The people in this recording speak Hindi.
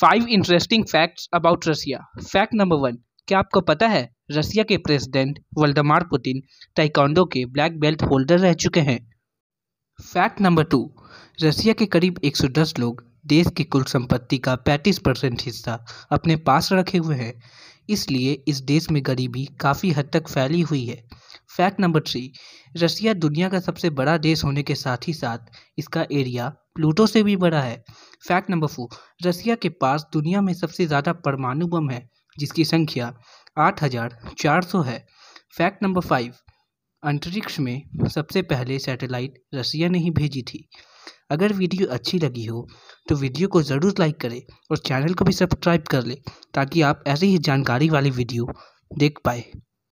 five interesting facts about Russia fact number one क्या आपको पता है रसिया के प्रेसिडेंट वल्दमार पुतिन ताइकांडो के ब्लैक बेल्ट होल्डर रह चुके हैं फैक्ट नंबर टू रसिया के करीब 110 लोग देश की कुल संपत्ति का 35 परसेंट हिस्सा अपने पास रखे हुए हैं इसलिए इस देश में गरीबी काफ़ी हद तक फैली हुई है फैक्ट नंबर थ्री रशिया दुनिया का सबसे बड़ा देश होने के साथ ही साथ इसका एरिया प्लूटो से भी बड़ा है फैक्ट नंबर फोर रशिया के पास दुनिया में सबसे ज़्यादा परमाणु बम है जिसकी संख्या आठ हजार चार सौ है फैक्ट नंबर फाइव अंतरिक्ष में सबसे पहले सैटेलाइट रसिया ने ही भेजी थी अगर वीडियो अच्छी लगी हो तो वीडियो को ज़रूर लाइक करें और चैनल को भी सब्सक्राइब कर लें ताकि आप ऐसी ही जानकारी वाली वीडियो देख पाए